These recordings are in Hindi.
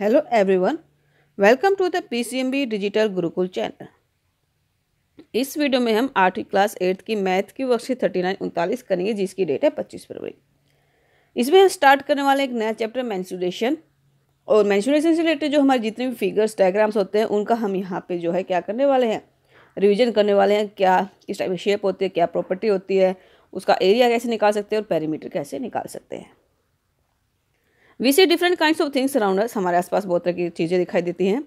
hello everyone welcome to the PCMB digital Gurukul channel इस वीडियो में हम आठवीं क्लास एट्थ की मैथ की वर्कशीट थर्टी नाइन उनतालीस करेंगे जिसकी डेट है पच्चीस फरवरी इसमें हम स्टार्ट करने वाले एक नया चैप्टर मैंसुरेशन और मैंसुरेशन से रिलेटेड जो हमारे जितने भी फिगर्स डायग्राम्स होते हैं उनका हम यहाँ पर जो है क्या करने वाले हैं रिविजन करने वाले हैं क्या किस टाइप की शेप होती है क्या प्रॉपर्टी होती है उसका एरिया कैसे निकाल सकते हैं और पैरीमीटर कैसे निकाल सकते हैं we see different kind of things around us हमारे आसपास बहुत तरह की चीज़ें दिखाई देती हैं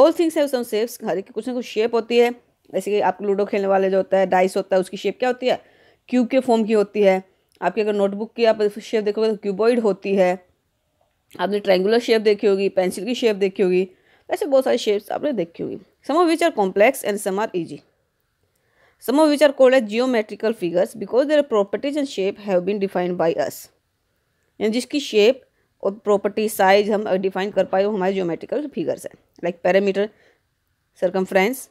ऑल थिंग्स है सम शेप्स हर एक कुछ ना कुछ शेप होती है जैसे कि आपके लूडो खेलने वाले जो होता है डाइस होता है उसकी शेप क्या होती है क्यूब के फॉर्म की होती है आपकी अगर नोटबुक की आप शेप देखोगे तो क्यूबॉइड होती है आपने ट्रायंगुलर शेप देखी होगी पेंसिल की शेप देखी होगी ऐसे बहुत सारी शेप्स आपने देखी होगी some of which are complex and some are easy some of which are called as geometrical figures because their properties and shape have been defined by us यानी जिसकी शेप और प्रॉपर्टी साइज हम डिफाइन कर पाए वो हमारे ज्योमेट्रिकल फिगर्स है लाइक पैरामीटर सरकमफ्रेंस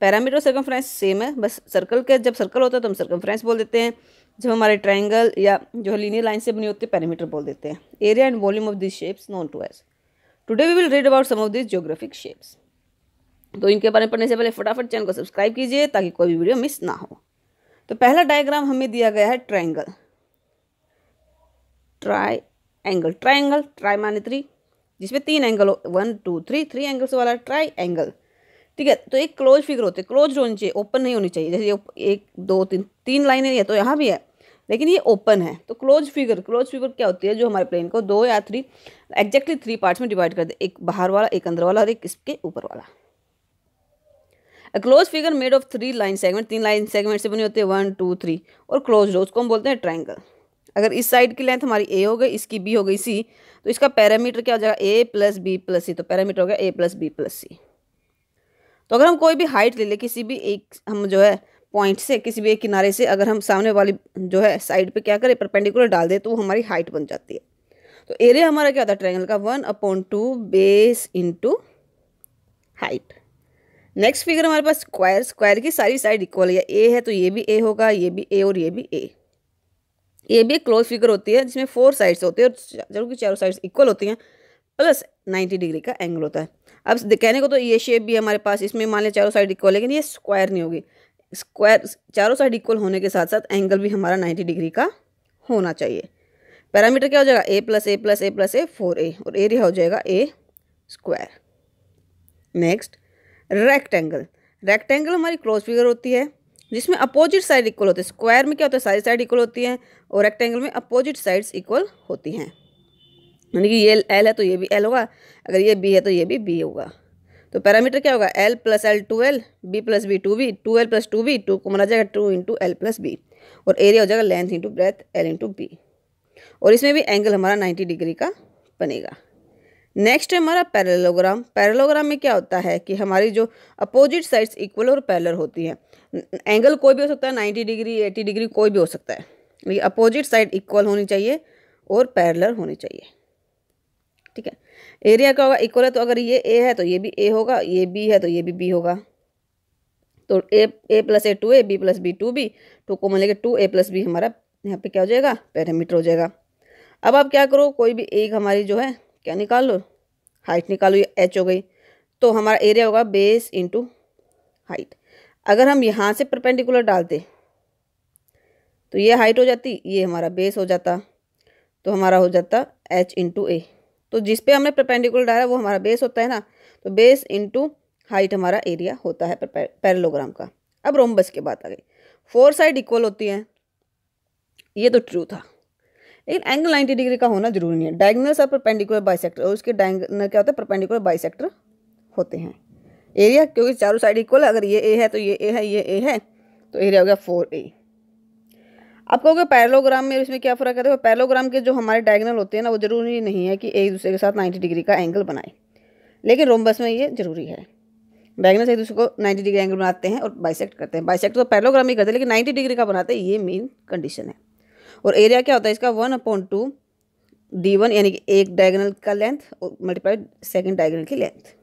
पैरामीटर और सरकमफ्रेंस सेम है बस सर्कल के जब सर्कल होता है तो हम सरकमफ्रेंस बोल देते हैं जब हमारे ट्राइंगल या जो लीनियर लाइन से बनी होती है पैरामीटर बोल देते हैं area and volume of this shapes known to us today we will read about some of this geographic shapes तो इनके बारे में पढ़ने से पहले फटाफट चैनल को सब्सक्राइब कीजिए ताकि कोई भी वीडियो मिस ना हो तो पहला डायग्राम हमें दिया गया है triangle tri angle triangle tri माने थ्री जिसमें तीन एंगल हो one two three three angles वाला ट्राई एंगल ठीक है तो एक क्लोज फिगर होते क्लोज होनी चाहिए ओपन नहीं होनी चाहिए जैसे एक दो तीन तीन लाइनें है तो यहाँ भी है लेकिन ये ओपन है तो क्लोज फिगर क्लोज फिगर क्या होती है जो हमारे प्लेन को दो या थ्री एग्जैक्टली थ्री पार्ट्स में डिवाइड कर दे एक बाहर वाला एक अंदर वाला और एक इसके ऊपर वाला a close figure made of three line segment तीन लाइन सेगमेंट से बनी होते हैं वन टू थ्री और क्लोज उसको हम बोलते हैं ट्राइंगल अगर इस साइड की लेंथ हमारी ए हो गई इसकी बी हो गई सी तो इसका पैरामीटर क्या हो जाएगा A plus B plus C तो पैरामीटर हो गया A plus B plus C तो अगर हम कोई भी हाइट ले लें किसी भी एक हम जो है पॉइंट से किसी भी एक किनारे से अगर हम सामने वाली जो है साइड पे क्या करें परपेंडिकुलर डाल दें तो वो हमारी हाइट बन जाती है तो एरिया हमारा क्या होता है ट्रायंगल का one upon two base into height next figure हमारे पास स्क्वायर स्क्वायर की सारी साइड इक्वल है ए है तो ये भी ए होगा ये भी ए और ये भी ए ये भी एक क्लोज फिगर होती है जिसमें फोर साइड्स होती है और जरूर की चारों साइड्स इक्वल होती हैं प्लस नाइन्टी डिग्री का एंगल होता है अब कहने को तो ये शेप भी हमारे पास इसमें मान लिया चारों साइड इक्वल लेकिन ये स्क्वायर नहीं होगी स्क्वायर चारों साइड इक्वल होने के साथ साथ एंगल भी हमारा नाइन्टी डिग्री का होना चाहिए पैरामीटर क्या हो जाएगा A plus A plus A plus A four A और एरिया हो जाएगा A square next rectangle rectangle हमारी क्लोज फिगर होती है जिसमें अपोजिट साइड इक्वल होते हैं स्क्वायर में क्या होता है सारी साइड इक्वल होती हैं और रेक्टेंगल में अपोजिट साइड्स इक्वल होती हैं यानी कि ये एल है तो ये भी एल होगा अगर ये बी है तो ये भी बी होगा तो पैरामीटर क्या होगा L plus L two L B plus B two B two L plus two B two को माना जाएगा two into L plus B और एरिया हो जाएगा length into breadth L into B और इसमें भी एंगल हमारा नाइन्टी डिग्री का बनेगा नेक्स्ट है हमारा पैरेलोग्राम पैरेलोग्राम में क्या होता है कि हमारी जो अपोजिट साइड्स इक्वल और पैरल होती हैं एंगल कोई भी हो सकता है नाइन्टी डिग्री एटी डिग्री कोई भी हो सकता है लेकिन अपोजिट साइड इक्वल होनी चाहिए और पैरलर होनी चाहिए ठीक है एरिया का होगा इक्वल है तो अगर ये ए है तो ये भी ए होगा ये बी है तो ये भी बी होगा तो A A plus A two A B plus B two B two मान लेंगे टू ए प्लस बी हमारा यहाँ पे क्या हो जाएगा पैरामीटर हो जाएगा अब आप क्या करो कोई भी एक हमारी जो है क्या निकाल लो हाइट निकालो ये एच हो गई तो हमारा एरिया होगा बेस इंटू हाइट अगर हम यहाँ से परपेंडिकुलर डालते तो ये हाइट हो जाती ये हमारा बेस हो जाता तो हमारा हो जाता एच इंटू ए तो जिस पे हमने परपेंडिकुलर डाला वो हमारा बेस होता है ना तो बेस इंटू हाइट हमारा एरिया होता है पैरलोग्राम का अब रोमबस की बात आ गई फोर साइड इक्वल होती हैं ये तो ट्रू था लेकिन एंगल 90 डिग्री का होना जरूरी नहीं है डायगनल और परपेंडिकुलर बाइसेक्टर और उसके डायगनल क्या होता है परपेंडिकुलर बाइसेक्टर होते हैं एरिया क्योंकि चारों साइड इक्वल अगर ये ए है तो ये ए है ये ए है तो एरिया हो गया फोर ए आप कहोगे पैरोग्राम में इसमें क्या फ़र्क है पैरोग्राम के जो हमारे डायगनल होते हैं ना वो जरूरी नहीं है कि एक दूसरे के साथ नाइन्टी डिग्री का एंगल बनाए लेकिन रोमबस में ये जरूरी है डायगनल से एक दूसरे को नाइन्टी डिग्री एंगल बनाते हैं और बाइसेक्ट करते हैं बाइसेक्ट तो पैरोग्राम ही करते हैं लेकिन नाइन्टी डिग्री का बनाते हैं ये मेन कंडीशन है और एरिया क्या होता है इसका one upon two D one यानी कि एक डायगनल का लेंथ और मल्टीप्लाइड सेकेंड डायगनल की लेंथ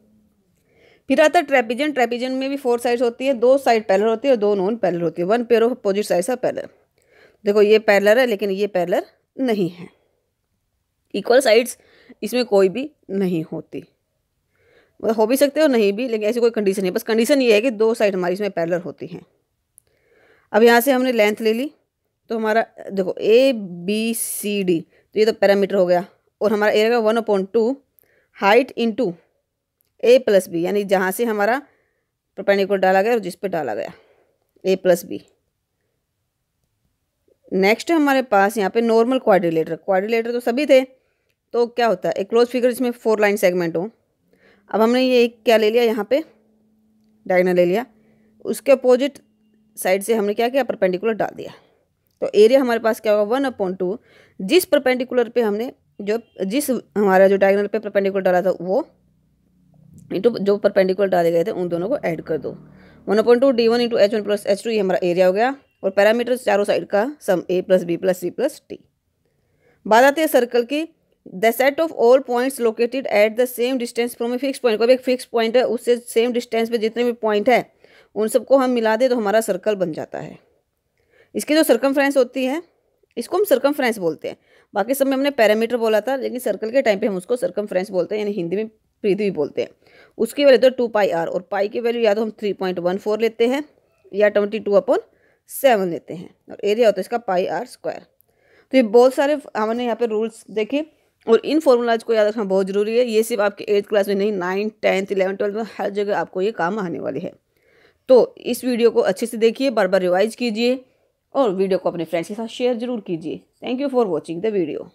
फिर आता है ट्रेपिजन ट्रेपिजन में भी फोर साइड्स होती है दो साइड पैलर होती है और दो नॉन पैलर होती है one pair of opposite side है पैलर देखो ये पैलर है लेकिन ये पैलर नहीं है इक्वल साइड्स इसमें कोई भी नहीं होती मतलब हो भी सकते हो नहीं भी लेकिन ऐसी कोई कंडीशन नहीं बस कंडीशन ये है कि दो साइड हमारी इसमें पैलर होती हैं अब यहाँ से हमने लेंथ ले ली तो हमारा देखो ए बी सी डी तो ये तो पैरामीटर हो गया और हमारा ए रहेगा one point two height into A plus B यानी जहाँ से हमारा प्रपेंडिकुलर डाला गया और जिस पे डाला गया ए प्लस बी नेक्स्ट हमारे पास यहाँ पे नॉर्मल क्वाड्रिलेटर क्वाड्रिलेटर तो सभी थे तो क्या होता है एक क्लोज फिगर जिसमें फोर लाइन सेगमेंट हो अब हमने ये एक क्या ले लिया यहाँ पे डायगनल ले लिया उसके अपोजिट साइड से हमने क्या किया परपेंडिकुलर डाल दिया तो एरिया हमारे पास क्या होगा वन अपॉन टू जिस परपेंडिकुलर पे हमने जो जिस हमारा जो डायगनल पे परपेंडिकुलर डाला था वो इंटू जो परपेंडिकुलर डाले गए थे उन दोनों को ऐड कर दो one upon two D one into H one plus H two ये हमारा एरिया हो गया और पैरामीटर चारों साइड का sum A plus B plus C plus D बात आती है सर्कल की the set of all points located at the same distance from a fix point कोई भी एक फिक्स पॉइंट है उससे सेम डिस्टेंस पे जितने भी पॉइंट है उन सबको हम मिला दें तो हमारा सर्कल बन जाता है इसकी जो सर्कमफ्रेंस होती है इसको हम सर्कमफ्रेंस बोलते हैं बाकी सब में हमने पैरामीटर बोला था लेकिन सर्कल के टाइम पे हम उसको सर्कमफ्रेंस बोलते हैं यानी हिंदी में पृथ्वी बोलते हैं उसकी वैल्यू तो टू पाई आर और पाई की वैल्यू या तो हम थ्री पॉइंट वन फोर लेते हैं या ट्वेंटी टू अपॉन सेवन लेते हैं और एरिया होता है इसका पाई आर स्क्वायर तो ये बहुत सारे हमने यहाँ पर रूल्स देखे और इन फॉर्मूलाज को याद रखना बहुत ज़रूरी है ये सिर्फ आपके एट्थ क्लास में नहीं नाइन्थ टेंथ इलेवन ट्वेल्थ में हर जगह आपको ये काम आने वाली है तो इस वीडियो को अच्छे से देखिए बार बार रिवाइज कीजिए और वीडियो को अपने फ्रेंड्स के साथ शेयर जरूर कीजिए thank you for watching the video